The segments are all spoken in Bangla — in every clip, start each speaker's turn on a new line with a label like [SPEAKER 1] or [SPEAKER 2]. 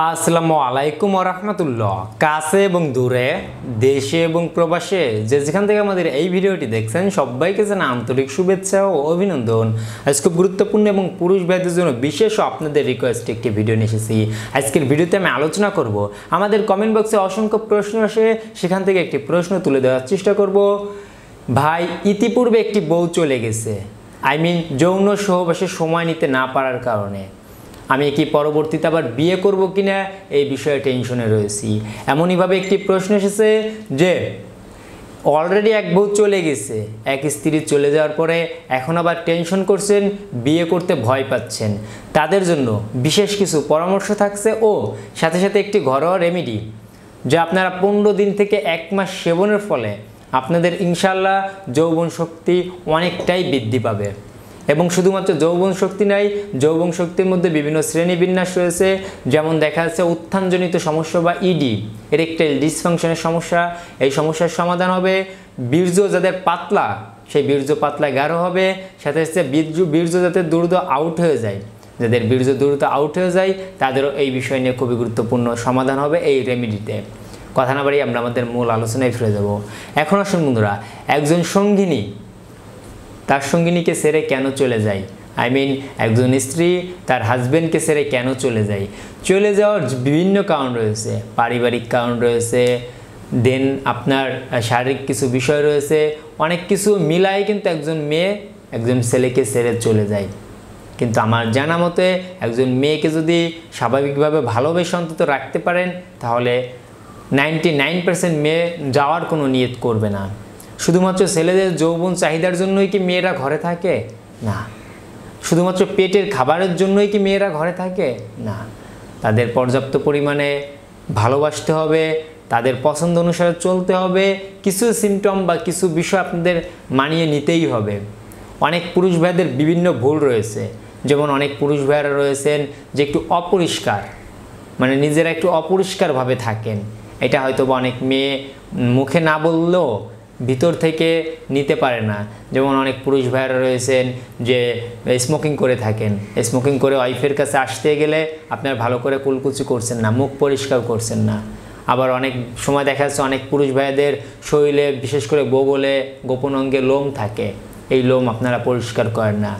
[SPEAKER 1] আসসালামু আলাইকুম রহমতুল্লাহ কাছে এবং দূরে দেশে এবং প্রবাসে যে যেখান থেকে আমাদের এই ভিডিওটি দেখছেন সবাইকে যেন আন্তরিক শুভেচ্ছা ও অভিনন্দন আজ খুব গুরুত্বপূর্ণ এবং পুরুষ ভাইদের জন্য বিশেষ আপনাদের রিকোয়েস্ট একটি ভিডিও নিয়ে এসেছি আজকের ভিডিওতে আমি আলোচনা করব আমাদের কমেন্ট বক্সে অসংখ্য প্রশ্ন আসে সেখান থেকে একটি প্রশ্ন তুলে দেওয়ার চেষ্টা করব ভাই ইতিপূর্বে একটি বউ চলে গেছে আই মিন যৌন সহবাসে সময় নিতে না পারার কারণে আমি কি পরবর্তীতে আবার বিয়ে করব কিনা এই বিষয়ে টেনশনে রয়েছি এমনইভাবে একটি প্রশ্ন এসেছে যে অলরেডি এক বউ চলে গেছে এক স্ত্রী চলে যাওয়ার পরে এখন আবার টেনশন করছেন বিয়ে করতে ভয় পাচ্ছেন তাদের জন্য বিশেষ কিছু পরামর্শ থাকছে ও সাথে সাথে একটি ঘরোয়া রেমিডি যা আপনারা পনেরো দিন থেকে এক মাস সেবনের ফলে আপনাদের ইনশাল্লাহ যৌবন শক্তি অনেকটাই বৃদ্ধি পাবে এবং শুধুমাত্র যৌবন শক্তি নাই যৌবন শক্তির মধ্যে বিভিন্ন শ্রেণী বিন্যাস রয়েছে যেমন দেখা যাচ্ছে উত্থানজনিত সমস্যা বা ইডি ইরেকটাইল ডিসফাংশনের সমস্যা এই সমস্যার সমাধান হবে বীর্য যাদের পাতলা সেই বীর্য পাতলা গাঢ় হবে সাথে সাথে বীর্য বীর্য যাতে দ্রুত আউট হয়ে যায় যাদের বীর্য দ্রুত আউট হয়ে যায় তাদেরও এই বিষয় নিয়ে খুবই গুরুত্বপূর্ণ সমাধান হবে এই রেমিডিতে কথা না বাড়িয়ে আমরা আমাদের মূল আলোচনায় ফিরে যাব এখন আসুন বন্ধুরা একজন সঙ্গিনী তার সঙ্গিনীকে সেরে কেন চলে যায় আই মিন একজন স্ত্রী তার হাজব্যান্ডকে সেরে কেন চলে যায় চলে যাওয়ার বিভিন্ন কারণ রয়েছে পারিবারিক কারণ রয়েছে দেন আপনার শারীরিক কিছু বিষয় রয়েছে অনেক কিছু মিলায় কিন্তু একজন মেয়ে একজন ছেলেকে সেরে চলে যায় কিন্তু আমার জানা মতে একজন মেয়েকে যদি স্বাভাবিকভাবে ভালোবেসে অন্তত রাখতে পারেন তাহলে নাইনটি নাইন মেয়ে যাওয়ার কোনো নিয়ত করবে না শুধুমাত্র ছেলেদের যৌবন চাহিদার জন্যই কি মেয়েরা ঘরে থাকে না শুধুমাত্র পেটের খাবারের জন্যই কি মেয়েরা ঘরে থাকে না তাদের পর্যাপ্ত পরিমাণে ভালোবাসতে হবে তাদের পছন্দ অনুসারে চলতে হবে কিছু সিমটম বা কিছু বিষয় আপনাদের মানিয়ে নিতেই হবে অনেক পুরুষ ভাইদের বিভিন্ন ভুল রয়েছে যেমন অনেক পুরুষ ভাইয়েরা রয়েছেন যে একটু অপরিষ্কার মানে নিজেরা একটু অপরিষ্কারভাবে থাকেন এটা হয়তো বা অনেক মেয়ে মুখে না বললেও ভিতর থেকে নিতে পারে না যেমন অনেক পুরুষ ভাইয়েরা রয়েছেন যে স্মোকিং করে থাকেন স্মোকিং করে ওয়াইফের কাছে আসতে গেলে আপনার ভালো করে কুলকুচি করছেন না মুখ পরিষ্কার করছেন না আবার অনেক সময় দেখা যাচ্ছে অনেক পুরুষ ভাইদের শরীরে বিশেষ করে বগলে গোপন অঙ্গে লোম থাকে এই লোম আপনারা পরিষ্কার করেন না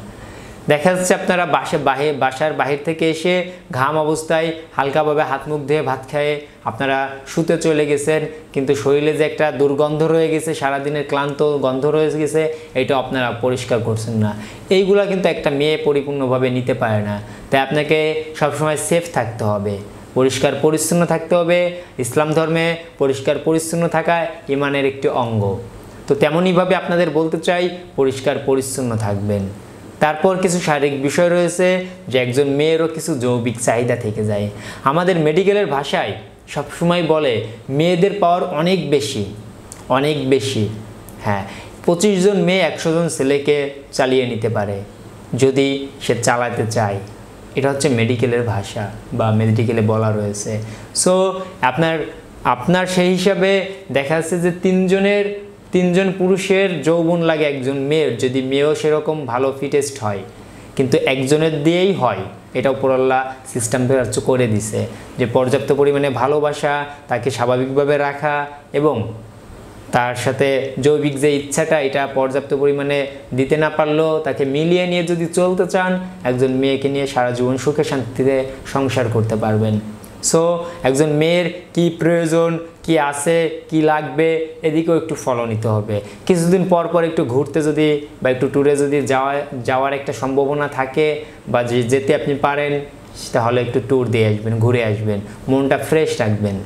[SPEAKER 1] দেখা যাচ্ছে আপনারা বাসা বাহে বাসার বাহির থেকে এসে ঘাম অবস্থায় হালকাভাবে হাত মুখ ধুয়ে ভাত খেয়ে আপনারা শুতে চলে গেছেন কিন্তু শরীরে যে একটা দুর্গন্ধ রয়ে গেছে সারাদিনের ক্লান্ত গন্ধ রয়ে গেছে এটা আপনারা পরিষ্কার করছেন না এইগুলা কিন্তু একটা মেয়ে পরিপূর্ণভাবে নিতে পারে না তাই আপনাকে সবসময় সেফ থাকতে হবে পরিষ্কার পরিচ্ছন্ন থাকতে হবে ইসলাম ধর্মে পরিষ্কার পরিচ্ছন্ন থাকা ইমানের একটি অঙ্গ তো তেমনইভাবে আপনাদের বলতে চাই পরিষ্কার পরিচ্ছন্ন থাকবেন তারপর কিছু শারীরিক বিষয় রয়েছে যে একজন মেয়েরও কিছু যৌবিক চাহিদা থেকে যায় আমাদের মেডিকেলের ভাষায় সবসময় বলে মেয়েদের পাওয়ার অনেক বেশি অনেক বেশি হ্যাঁ পঁচিশ জন মেয়ে একশো জন ছেলেকে চালিয়ে নিতে পারে যদি সে চালাতে চায় এটা হচ্ছে মেডিকেলের ভাষা বা মেডিকেলে বলা রয়েছে সো আপনার আপনার সেই হিসাবে দেখা যাচ্ছে যে তিনজনের তিনজন পুরুষের যৌবন লাগে একজন মেয়ের যদি মেয়েও সেরকম ভালো ফিটেস্ট হয় কিন্তু একজনের দিয়েই হয় এটা উপরাল্লা সিস্টেম হচ্ছে করে দিছে যে পর্যাপ্ত পরিমাণে ভালোবাসা তাকে স্বাভাবিকভাবে রাখা এবং তার সাথে জৈবিক যে ইচ্ছাটা এটা পর্যাপ্ত পরিমাণে দিতে না পারলেও তাকে মিলিয়ে নিয়ে যদি চলতে চান একজন মেয়েকে নিয়ে সারা জীবন সুখে শান্তিতে সংসার করতে পারবেন সো একজন মেয়ের কি প্রয়োজন কি আছে কি লাগবে এদিকেও একটু ফলো নিতে হবে কিছুদিন পর পর একটু ঘুরতে যদি বা একটু ট্যুরে যদি যাওয়া যাওয়ার একটা সম্ভাবনা থাকে বা যেতে আপনি পারেন তাহলে একটু ট্যুর দিয়ে আসবেন ঘুরে আসবেন মনটা ফ্রেশ রাখবেন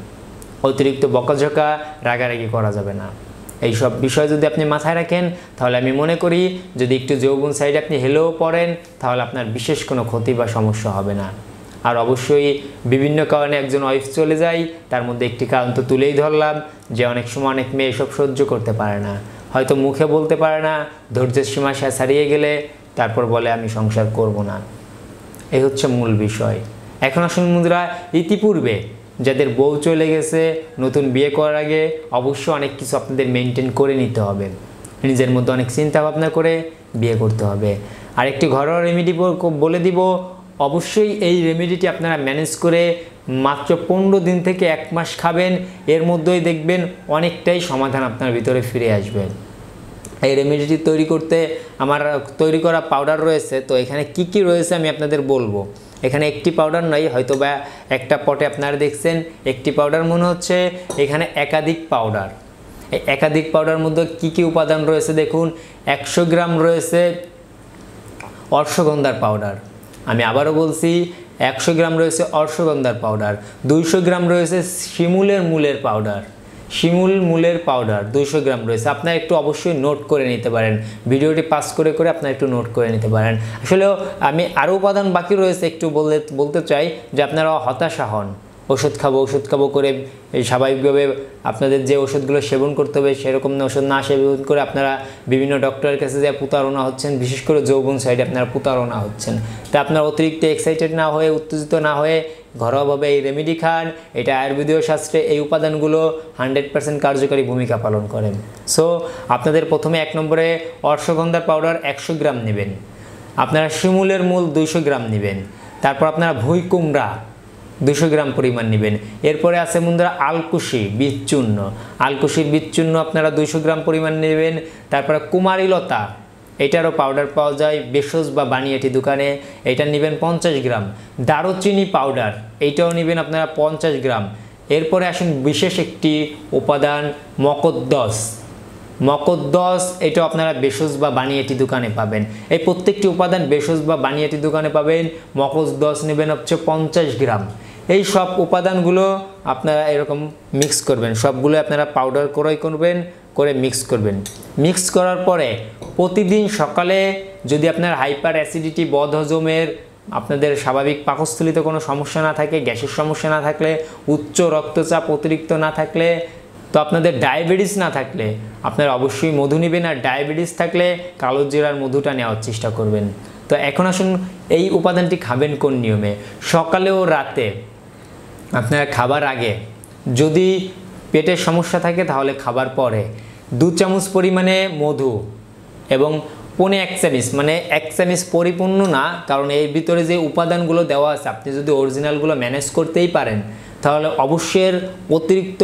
[SPEAKER 1] অতিরিক্ত বকাঝকা রাগারাগি করা যাবে না এই সব বিষয় যদি আপনি মাথায় রাখেন তাহলে আমি মনে করি যদি একটু যৌবন সাইডে আপনি হেলেও পড়েন তাহলে আপনার বিশেষ কোনো ক্ষতি বা সমস্যা হবে না আর অবশ্যই বিভিন্ন কারণে একজন ওয়াইফ চলে যায় তার মধ্যে একটি কারণ তো তুলেই ধরলাম যে অনেক সময় অনেক মেয়ে এসব সহ্য করতে পারে না হয়তো মুখে বলতে পারে না ধৈর্যের সীমা সে ছাড়িয়ে গেলে তারপর বলে আমি সংসার করব না এই হচ্ছে মূল বিষয় এখন আসুন মুদ্রা ইতিপূর্বে যাদের বউ চলে গেছে নতুন বিয়ে করার আগে অবশ্য অনেক কিছু আপনাদের মেনটেন করে নিতে হবে নিজের মধ্যে অনেক চিন্তা ভাবনা করে বিয়ে করতে হবে আর একটি ঘরোয়া রেমেডি বলে দিব অবশ্যই এই রেমেডিটি আপনারা ম্যানেজ করে মাত্র পনেরো দিন থেকে এক মাস খাবেন এর মধ্যেই দেখবেন অনেকটাই সমাধান আপনার ভিতরে ফিরে আসবে এই রেমেডিটি তৈরি করতে আমার তৈরি করা পাউডার রয়েছে তো এখানে কি কি রয়েছে আমি আপনাদের বলবো এখানে একটি পাউডার নয় হয়তো বা একটা পটে আপনারা দেখছেন একটি পাউডার মনে হচ্ছে এখানে একাধিক পাউডার এই একাধিক পাউডার মধ্যে কি কি উপাদান রয়েছে দেখুন একশো গ্রাম রয়েছে অর্শগন্ধার পাউডার আমি আবারও বলছি একশো গ্রাম রয়েছে অর্শগন্ধার পাউডার দুইশো গ্রাম রয়েছে শিমুলের মূলের পাউডার শিমুল মূলের পাউডার দুইশো গ্রাম রয়েছে আপনারা একটু অবশ্যই নোট করে নিতে পারেন ভিডিওটি পাস করে করে আপনারা একটু নোট করে নিতে পারেন আসলে আমি আরও উপাদান বাকি রয়েছে একটু বলতে চাই যে আপনারা হতাশা হন ওষুধ খাবো ওষুধ খাবো করে স্বাভাবিকভাবে আপনাদের যে ওষুধগুলো সেবন করতে হবে সেরকম ওষুধ না সেবন করে আপনারা বিভিন্ন ডক্টরের কাছে যে প্রতারণা হচ্ছেন বিশেষ করে যৌবন সাইডে আপনারা প্রতারণা হচ্ছেন তা আপনারা অতিরিক্ত এক্সাইটেড না হয়ে উত্তেজিত না হয়ে ঘরোয়াভাবে এই রেমেডি খান এটা আয়ুর্বেদীয় শাস্ত্রে এই উপাদানগুলো হান্ড্রেড পার্সেন্ট কার্যকারী ভূমিকা পালন করেন সো আপনাদের প্রথমে এক নম্বরে অর্শগন্ধার পাউডার একশো গ্রাম নেবেন আপনারা শিমুলের মূল দুইশো গ্রাম নেবেন তারপর আপনারা ভুই কুমড়া দুশো গ্রাম পরিমাণ নেবেন এরপরে আছে বন্ধুরা আলকুশি বিচ্চূর্ণ আলকুশির বিচ্চূর্ণ আপনারা দুশো গ্রাম পরিমাণ নেবেন তারপরে কুমারীলতা এটারও পাউডার পাওয়া যায় বেসজ বা বানিয়েটি দোকানে এটা নেবেন পঞ্চাশ গ্রাম দারুচিনি পাউডার এইটাও নেবেন আপনারা পঞ্চাশ গ্রাম এরপরে আসেন বিশেষ একটি উপাদান মকদ্দস মকদ্দস এটা আপনারা বেসোস বা বানিয়েটি দোকানে পাবেন এই প্রত্যেকটি উপাদান বেসোস বা বানিয়েটি দোকানে পাবেন মকদ্দস নেবেন হচ্ছে পঞ্চাশ গ্রাম এই সব উপাদানগুলো আপনারা এরকম মিক্স করবেন সবগুলো আপনারা পাউডার ক্রয় করবেন করে মিক্স করবেন মিক্স করার পরে প্রতিদিন সকালে যদি আপনার হাইপার অ্যাসিডিটি বদহজমের আপনাদের স্বাভাবিক পাকস্থলিতে কোনো সমস্যা না থাকে গ্যাসের সমস্যা না থাকলে উচ্চ রক্তচাপ অতিরিক্ত না থাকলে তো আপনাদের ডায়াবেটিস না থাকলে আপনার অবশ্যই মধু নেবেন আর ডায়াবেটিস থাকলে কালো জিরার মধুটা নেওয়ার চেষ্টা করবেন তো এখন আসুন এই উপাদানটি খাবেন কোন নিয়মে সকালে ও রাতে আপনার খাবার আগে যদি পেটের সমস্যা থাকে তাহলে খাবার পরে দু চামচ পরিমাণে মধু এবং পনে এক চামিচ মানে এক চামিচ পরিপূর্ণ না কারণ এর ভিতরে যে উপাদানগুলো দেওয়া আছে আপনি যদি অরিজিনালগুলো ম্যানেজ করতেই পারেন তাহলে অবশ্যের অতিরিক্ত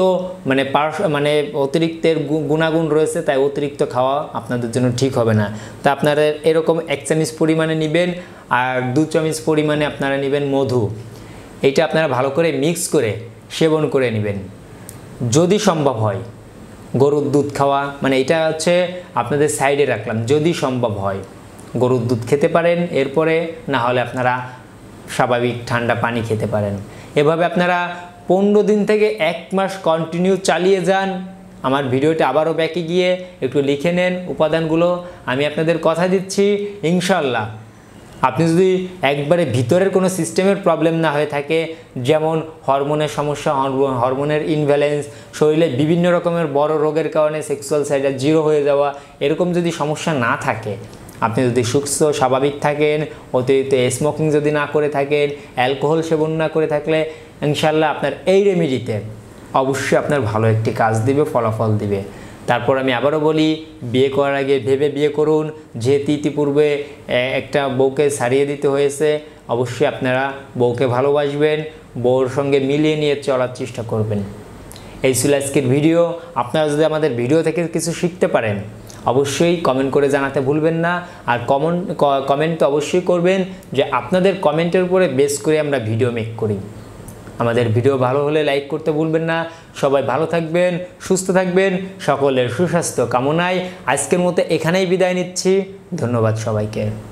[SPEAKER 1] মানে পার্শ মানে অতিরিক্তের গুণাগুণ রয়েছে তাই অতিরিক্ত খাওয়া আপনাদের জন্য ঠিক হবে না তা আপনারা এরকম এক চামিচ পরিমাণে নেবেন আর দু চামিচ পরিমাণে আপনারা নেবেন মধু এটা আপনারা ভালো করে মিক্স করে সেবন করে নেবেন যদি সম্ভব হয় গরুর দুধ খাওয়া মানে এটা হচ্ছে আপনাদের সাইডে রাখলাম যদি সম্ভব হয় গরুর দুধ খেতে পারেন এরপরে না হলে আপনারা স্বাভাবিক ঠান্ডা পানি খেতে পারেন এভাবে আপনারা পনেরো দিন থেকে এক মাস কন্টিনিউ চালিয়ে যান আমার ভিডিওটা আবারও ব্যাকে গিয়ে একটু লিখে নেন উপাদানগুলো আমি আপনাদের কথা দিচ্ছি ইনশাল্লাহ আপনি যদি একবারে ভিতরের কোনো সিস্টেমের প্রবলেম না হয়ে থাকে যেমন হরমোনের সমস্যা হরমোনের ইনভ্যালেন্স শরীরে বিভিন্ন রকমের বড় রোগের কারণে সেক্সুয়াল সাইডার জিরো হয়ে যাওয়া এরকম যদি সমস্যা না থাকে আপনি যদি সুস্থ স্বাভাবিক থাকেন অতিরিক্ত স্মোকিং যদি না করে থাকেন অ্যালকোহল সেবন না করে থাকলে ইনশাল্লাহ আপনার এই রেমিডিতে অবশ্যই আপনার ভালো একটি কাজ দিবে ফলাফল দিবে তারপর আমি আবারও বলি বিয়ে করার আগে ভেবে বিয়ে করুন যেহেতু ইতিপূর্বে একটা বউকে সারিয়ে দিতে হয়েছে অবশ্যই আপনারা বউকে ভালোবাসবেন বউর সঙ্গে মিলিয়ে নিয়ে চলার চেষ্টা করবেন এই ছিল আজকের ভিডিও আপনারা যদি আমাদের ভিডিও থেকে কিছু শিখতে পারেন অবশ্যই কমেন্ট করে জানাতে ভুলবেন না আর কমন কমেন্ট তো অবশ্যই করবেন যে আপনাদের কমেন্টের উপরে বেস করে আমরা ভিডিও মেক করি আমাদের ভিডিও ভালো হলে লাইক করতে ভুলবেন না সবাই ভালো থাকবেন সুস্থ থাকবেন সকলের সুস্বাস্থ্য কামনায় আজকের মতো এখানেই বিদায় নিচ্ছি ধন্যবাদ সবাইকে